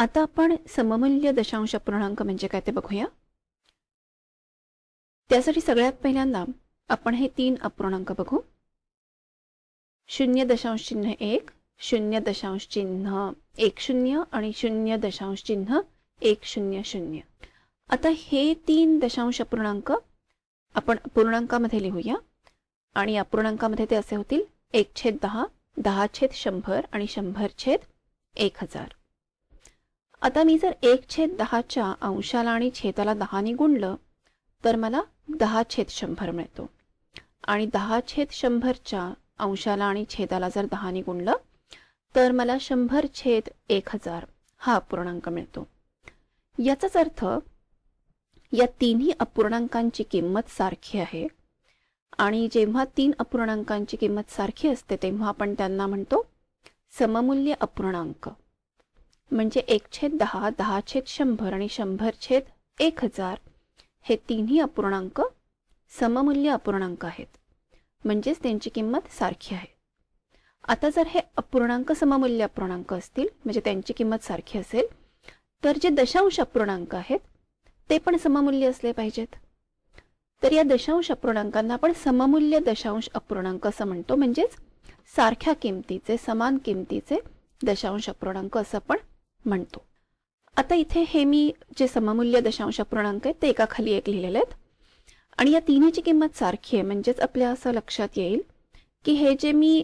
आता आपण सममूल्य दशांश पूर्णांक म्हणजे काय ते बघूया त्यासाठी सगळ्यात पहिल्यांदा आपण हे तीन अपूर्णांक बघू शून्य दशांश चिन्ह एक शून्य दशांश चिन्ह एक शून्य आणि शून्य दशांश चिन्ह एक शून्य शून्य आता हे तीन दशांश पूर्णांक आपण पूर्णांकामध्ये लिहूया आणि अपूर्णांकामध्ये ते असे होतील एक छेद दहा दहा छेद शंभर आणि शंभर छेद एक हजार आता मी जर एक छेद दहाच्या अंशाला आणि छेदाला दहानी गुणलं तर मला दहा छेद शंभर मिळतो आणि दहा छेद शंभरच्या अंशाला आणि छेदाला जर दहानी गुणलं तर मला शंभर छेद एक हजार हा अपूर्णांक मिळतो याचाच अर्थ या तिन्ही अपूर्णांकांची किंमत सारखी आहे आणि जेव्हा तीन अपूर्णांकांची किंमत सारखी असते तेव्हा आपण त्यांना म्हणतो सममूल्य अपूर्णांक म्हणजे एक छेद दहा दहा छेद शंभर आणि शंभर छेद एक हजार हे तिन्ही अपूर्णांक सममूल्य अपूर्णांक आहेत म्हणजेच त्यांची किंमत सारखी आहे आता जर हे अपूर्णांक सममूल्य अपूर्णांक असतील म्हणजे त्यांची किंमत सारखी असेल तर जे दशांश अपूर्णांक आहेत ते पण सममूल्य असले पाहिजेत तर या दशांश अपूर्णांकांना आपण सममूल्य दशांश अपूर्णांक असं म्हणतो म्हणजेच सारख्या किमतीचे समान किमतीचे दशांश अपूर्णांक असं आपण म्हणतो आता इथे हे मी जे सममूल्य दशांश पूर्णांक आहेत ते एका खाली एक लिहिलेले आहेत आणि या तिन्हीची किंमत सारखी आहे म्हणजेच आपल्या असं लक्षात येईल की हे जे मी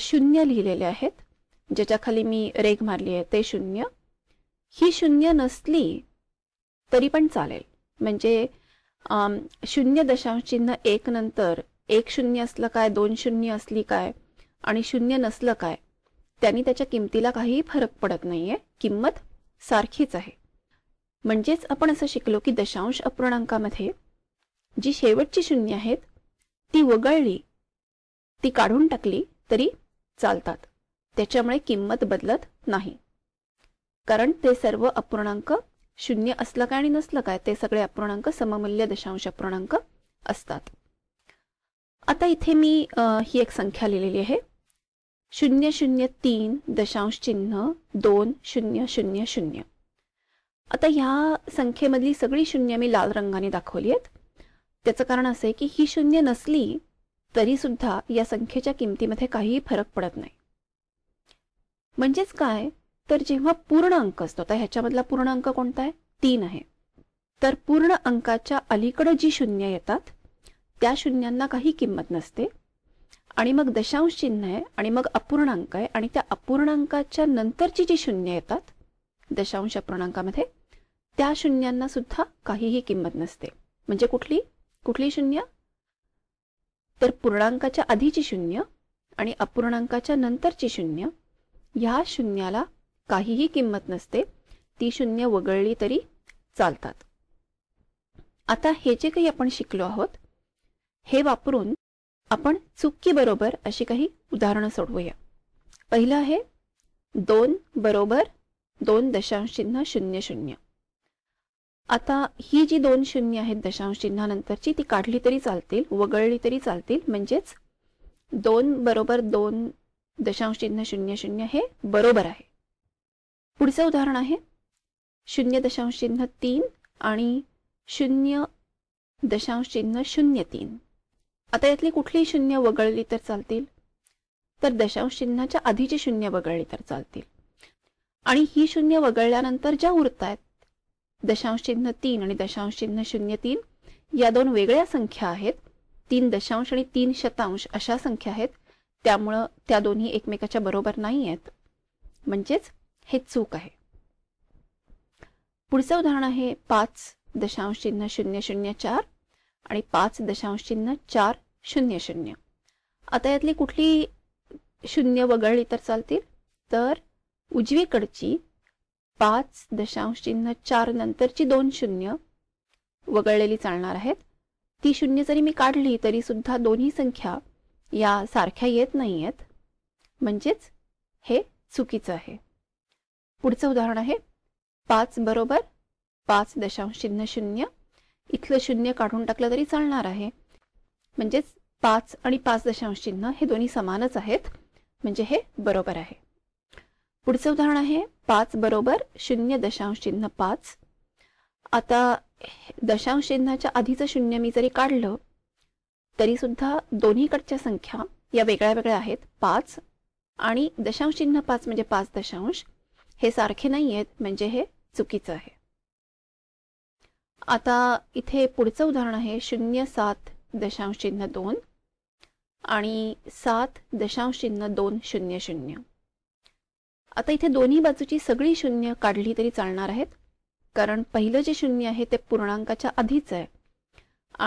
शून्य लिहिलेले आहेत ज्याच्याखाली मी रेघ मारली आहे ते शून्य ही शून्य नसली तरी पण चालेल म्हणजे शून्य दशांश चिन्ह एक नंतर एक शून्य असलं काय दोन शून्य असली काय आणि शून्य नसलं काय त्यांनी त्याच्या किमतीला काहीही फरक पडत नाहीये किंमत सारखीच आहे म्हणजेच आपण असं शिकलो की दशांश अपूर्णांकामध्ये जी शेवटची शून्य आहेत ती वगळली ती काढून टाकली तरी चालतात त्याच्यामुळे किंमत बदलत नाही कारण ते सर्व अपूर्णांक शून्य असलं काय आणि नसलं काय ते सगळे अपूर्णांक सममूल्य दशांश अपूर्णांक असतात आता इथे मी ही एक संख्या लिहिलेली आहे शून्य शून्य तीन दशांश चिन्ह दोन शून्य शून्य शून्य आता ह्या संख्येमधली सगळी शून्य मी लाल रंगाने दाखवली आहेत त्याचं कारण असं आहे की ही शून्य नसली तरीसुद्धा या संख्येच्या किमतीमध्ये काहीही फरक पडत नाही म्हणजेच काय तर जेव्हा पूर्ण अंक असतो तर ह्याच्यामधला पूर्ण अंक कोणता आहे तीन आहे तर पूर्ण अंकाच्या अलीकडं जी शून्य येतात त्या शून्यांना काही किंमत नसते आणि मग दशांश चिन्ह आहे आणि मग अपूर्णांक आहे आणि त्या अपूर्णांकाच्या नंतरची जी शून्य येतात दशांश अपूर्णांकामध्ये त्या शून्यांना सुद्धा काहीही किंमत नसते म्हणजे कुठली कुठली शून्य तर पूर्णांकाच्या आधीची शून्य आणि अपूर्णांकाच्या नंतरची शून्य ह्या शून्याला काहीही किंमत नसते ती शून्य वगळली तरी चालतात आता हे जे काही आपण शिकलो आहोत हे वापरून आपण चुकी बरोबर अशी काही उदाहरणं सोडवूया पहिलं आहे दोन बरोबर दोन दशांश चिन्ह शून्य शून्य आता ही जी दोन शून्य आहेत दशांश चिन्हानंतरची ती काढली तरी चालतील वगळली तरी चालतील म्हणजेच दोन बरोबर दोन दशांश चिन्ह शून्य शून्य हे बरोबर आहे पुढचं उदाहरण आहे शून्य दशांश चिन्ह तीन आणि शून्य दशांश चिन्ह शून्य तीन आता यातली कुठलीही शून्य वगळली तर चालतील तर दशांश चिन्हाच्या आधीची शून्य वगळली तर चालतील आणि ही शून्य वगळल्यानंतर ज्या आहेत दशांश चिन्ह तीन आणि दशांश चिन्ह शून्य तीन या दोन वेगळ्या संख्या आहेत तीन दशांश आणि तीन शतांश अशा संख्या आहेत त्यामुळं त्या दोन्ही एकमेकाच्या बरोबर नाही आहेत म्हणजेच हे चूक आहे पुढचं उदाहरण आहे पाच दशांश चिन्ह शून्य शून्य चार आणि पाच दशांश चिन्ह चार शून्य शून्य आता यातली कुठली शून्य वगळली तर चालतील तर उजवीकडची पाच दशांश चिन्ह चार नंतरची दोन शून्य वगळलेली चालणार आहेत ती शून्य जरी मी काढली तरी सुद्धा दोन्ही संख्या या सारख्या येत नाही आहेत म्हणजेच हे चुकीचं आहे पुढचं उदाहरण आहे पाच बरोबर पाच दशांश चिन्ह शून्य इथलं शून्य काढून टाकलं तरी चालणार आहे म्हणजेच पाच आणि पाच दशांश चिन्ह हे दोन्ही समानच आहेत म्हणजे हे बरोबर आहे पुढचं उदाहरण आहे पाच बरोबर शून्य दशांश चिन्ह पाच आता दशांश चिन्हाच्या आधीचं शून्य मी जरी काढलं तरी सुद्धा दोन्हीकडच्या संख्या या वेगळ्या वेगळ्या आहेत पाच आणि दशांश चिन्ह पाच म्हणजे पाच दशांश हे सारखे नाही आहेत म्हणजे हे चुकीचं आहे आता इथे पुढचं उदाहरण आहे शून्य सात दशांश चिन्ह दोन आणि सात दशांश चिन्ह दोन शून्य शून्य आता इथे दोन्ही बाजूची सगळी शून्य काढली तरी चालणार आहेत कारण पहिलं जे शून्य आहे ते पूर्णांकाच्या आधीच आहे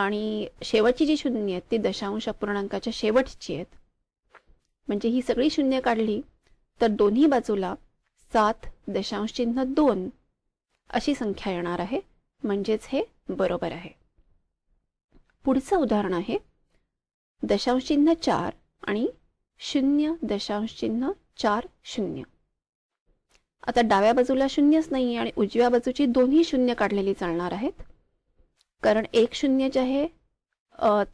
आणि शेवटची जी शून्य आहेत ती दशांश पूर्णांकाच्या शेवटची आहेत म्हणजे ही सगळी शून्य काढली तर दोन्ही बाजूला सात दशांश चिन्ह दोन अशी संख्या येणार आहे म्हणजेच हे बरोबर आहे पुढचं उदाहरण आहे दशांश चिन्ह चार आणि शून्य दशांश चिन्ह चार शून्य आता डाव्या बाजूला शून्यच नाही आणि उजव्या बाजूची दोन्ही शून्य काढलेली चालणार आहेत कारण एक शून्य जे आहे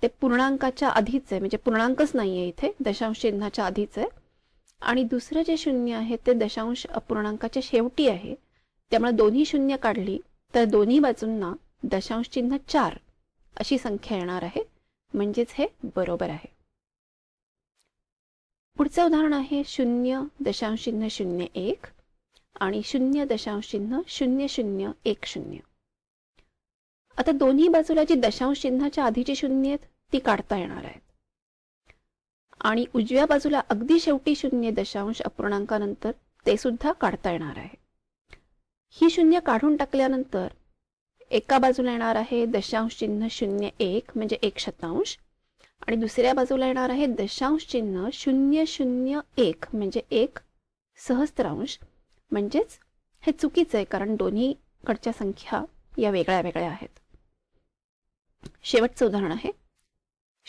ते पूर्णांकाच्या आधीच आहे म्हणजे पूर्णांकच नाही आहे इथे दशांश चिन्हाच्या आधीच आहे आणि दुसरं जे शून्य आहे ते दशांश पूर्णांकाच्या शेवटी आहे त्यामुळे दोन्ही शून्य काढली तर दोन्ही बाजूंना दशांश चिन्ह चार अशी संख्या येणार आहे म्हणजेच हे बरोबर आहे पुढचं उदाहरण आहे शून्य दशांश चिन्ह शून्य एक आणि शून्य दशांश चिन्ह शून्य शून्य एक शून्य आता दोन्ही बाजूला जी दशांश चिन्हाच्या आधीची शून्य आहेत ती काढता येणार आहेत आणि उजव्या बाजूला अगदी शेवटी शून्य दशांश अपूर्णांकानंतर ते सुद्धा काढता येणार आहे ही शून्य काढून टाकल्यानंतर एका बाजूला येणार आहे दशांश चिन्ह शून्य एक म्हणजे एक शतांश आणि दुसऱ्या बाजूला येणार आहे दशांश चिन्ह शून्य शून्य एक म्हणजे एक सहस्त्रांश म्हणजेच हे चुकीचं आहे कारण दोन्हीकडच्या संख्या या वेगळ्या वेगळ्या आहेत शेवटचं उदाहरण आहे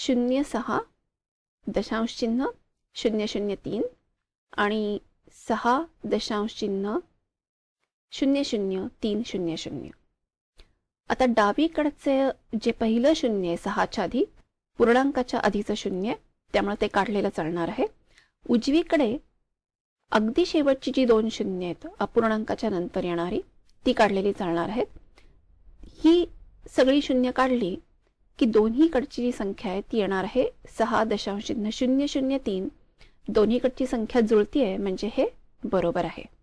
शून्य सहा दशांश चिन्ह शून्य शून्य तीन आणि सहा दशांश चिन्ह शून्य शून्य तीन शून्य शून्य आता डावीकडचं जे पहिलं शून्य आहे सहाच्या आधी पूर्णांकाच्या आधीचं शून्य त्यामुळे ते काढलेलं चालणार आहे उजवीकडे अगदी शेवटची जी दोन शून्य आहेत अपूर्णांकाच्या नंतर येणारी ती काढलेली चालणार आहेत ही सगळी शून्य काढली की दोन्हीकडची जी संख्या आहे ती येणार आहे सहा दशांश शून्य शून्य तीन दोन्हीकडची संख्या जुळती आहे म्हणजे हे बरोबर आहे